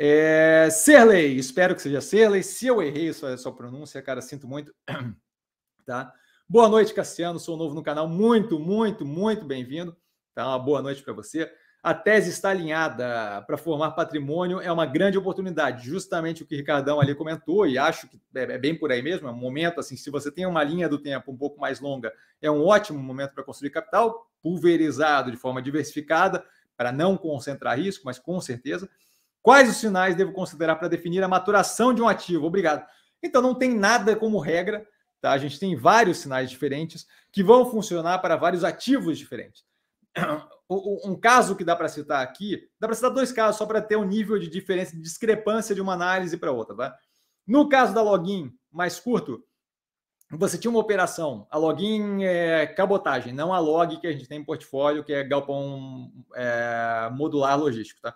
É, Serley, espero que seja Serley. Se eu errei sua, sua pronúncia, cara, sinto muito. tá? Boa noite, Cassiano. Sou novo no canal. Muito, muito, muito bem-vindo. Tá? Uma boa noite para você. A tese está alinhada para formar patrimônio, é uma grande oportunidade, justamente o que o Ricardão ali comentou, e acho que é, é bem por aí mesmo, é um momento assim, se você tem uma linha do tempo um pouco mais longa, é um ótimo momento para construir capital, pulverizado de forma diversificada, para não concentrar risco, mas com certeza. Quais os sinais devo considerar para definir a maturação de um ativo? Obrigado. Então, não tem nada como regra, tá? A gente tem vários sinais diferentes que vão funcionar para vários ativos diferentes. Um caso que dá para citar aqui, dá para citar dois casos só para ter um nível de diferença, de discrepância de uma análise para outra, tá? No caso da login mais curto, você tinha uma operação, a login é cabotagem, não a log que a gente tem em portfólio, que é galpão é, modular logístico, tá?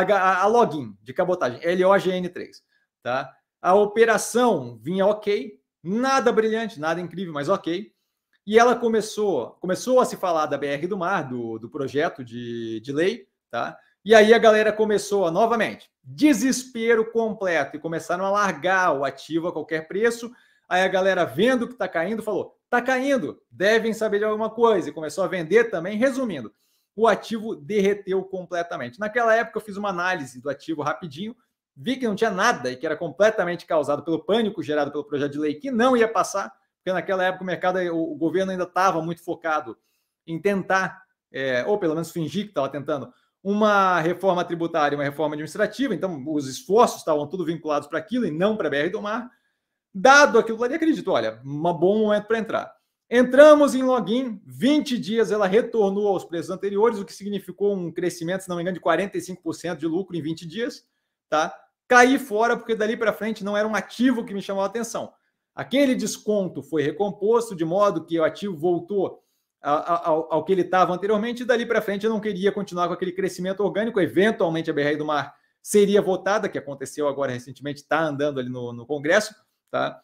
a, a login de cabotagem, LOGN3, tá? A operação vinha ok, nada brilhante, nada incrível, mas ok. E ela começou, começou a se falar da BR do Mar, do, do projeto de, de lei, tá? E aí a galera começou a, novamente, desespero completo e começaram a largar o ativo a qualquer preço. Aí a galera vendo que está caindo falou: está caindo, devem saber de alguma coisa. E começou a vender também. Resumindo, o ativo derreteu completamente. Naquela época, eu fiz uma análise do ativo rapidinho, vi que não tinha nada e que era completamente causado pelo pânico gerado pelo projeto de lei que não ia passar, porque naquela época o mercado, o governo ainda estava muito focado em tentar, é, ou pelo menos fingir que estava tentando, uma reforma tributária, uma reforma administrativa, então os esforços estavam tudo vinculados para aquilo e não para a BR do Mar. Dado aquilo ali, acredito, olha, um bom momento para entrar. Entramos em login, 20 dias ela retornou aos preços anteriores, o que significou um crescimento, se não me engano, de 45% de lucro em 20 dias, tá? Caí fora porque dali para frente não era um ativo que me chamava atenção. Aquele desconto foi recomposto de modo que o ativo voltou ao, ao, ao, que ele estava anteriormente, e dali para frente eu não queria continuar com aquele crescimento orgânico. Eventualmente a BR do Mar seria votada, que aconteceu agora recentemente, está andando ali no, no Congresso, tá?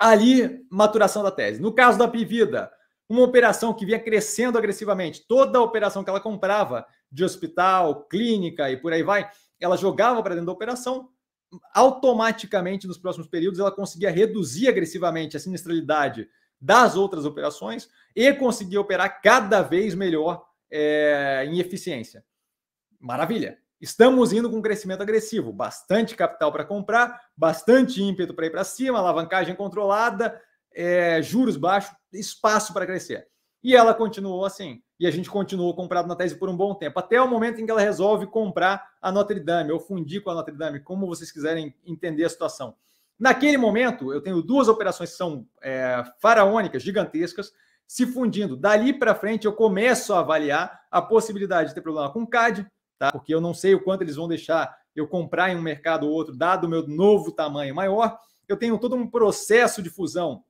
ali maturação da tese. No caso da Pivida, uma operação que vinha crescendo agressivamente, toda a operação que ela comprava de hospital, clínica e por aí vai, ela jogava para dentro da operação, automaticamente nos próximos períodos ela conseguia reduzir agressivamente a sinistralidade das outras operações e conseguia operar cada vez melhor é, em eficiência. Maravilha! Estamos indo com um crescimento agressivo, bastante capital para comprar, bastante ímpeto para ir para cima, alavancagem controlada, é, juros baixos, espaço para crescer. E ela continuou assim. E a gente continuou comprado na tese por um bom tempo, até o momento em que ela resolve comprar a Notre Dame, ou fundir com a Notre Dame, como vocês quiserem entender a situação. Naquele momento, eu tenho duas operações que são é, faraônicas, gigantescas, se fundindo. Dali para frente, eu começo a avaliar a possibilidade de ter problema com o CAD, tá? Porque eu não sei o quanto eles vão deixar eu comprar em um mercado ou outro, dado o meu novo tamanho maior. Eu tenho todo um processo de fusão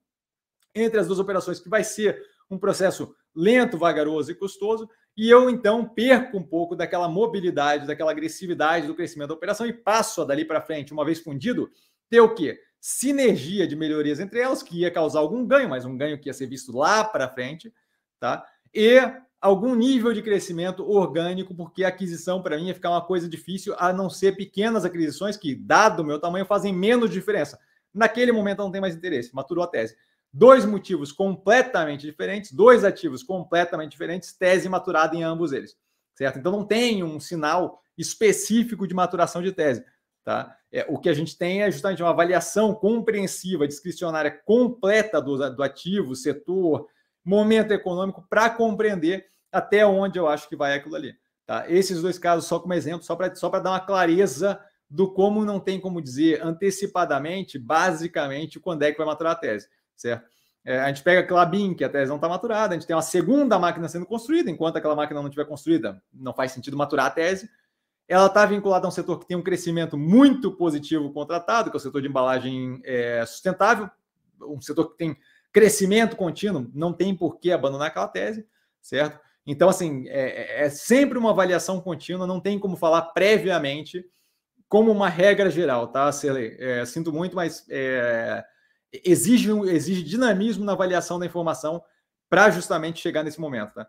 entre as duas operações que vai ser um processo lento, vagaroso e custoso, e eu então perco um pouco daquela mobilidade, daquela agressividade do crescimento da operação e passo a dali para frente, uma vez fundido, ter o quê? Sinergia de melhorias entre elas, que ia causar algum ganho, mas um ganho que ia ser visto lá para frente, tá? E algum nível de crescimento orgânico, porque a aquisição para mim ia ficar uma coisa difícil, a não ser pequenas aquisições que, dado o meu tamanho, fazem menos diferença. Naquele momento não tem mais interesse, maturou a tese. Dois motivos completamente diferentes, dois ativos completamente diferentes, tese maturada em ambos eles, certo? Então não tem um sinal específico de maturação de tese, tá? É, o que a gente tem é justamente uma avaliação compreensiva, discricionária completa do, do ativo, setor, momento econômico para compreender até onde eu acho que vai aquilo ali. Tá? Esses dois casos, só como exemplo, só para só dar uma clareza do como não tem como dizer antecipadamente, basicamente, quando é que vai maturar a tese, certo? É, a gente pega a Clabin, que a tese não está maturada, a gente tem uma segunda máquina sendo construída, enquanto aquela máquina não estiver construída, não faz sentido maturar a tese. Ela está vinculada a um setor que tem um crescimento muito positivo contratado, que é o setor de embalagem é, sustentável, um setor que tem crescimento contínuo, não tem por que abandonar aquela tese, certo? Então, assim, é, é, é sempre uma avaliação contínua, não tem como falar previamente como uma regra geral, tá, Serlei? É, sinto muito, mas é, exige, exige dinamismo na avaliação da informação para justamente chegar nesse momento, tá?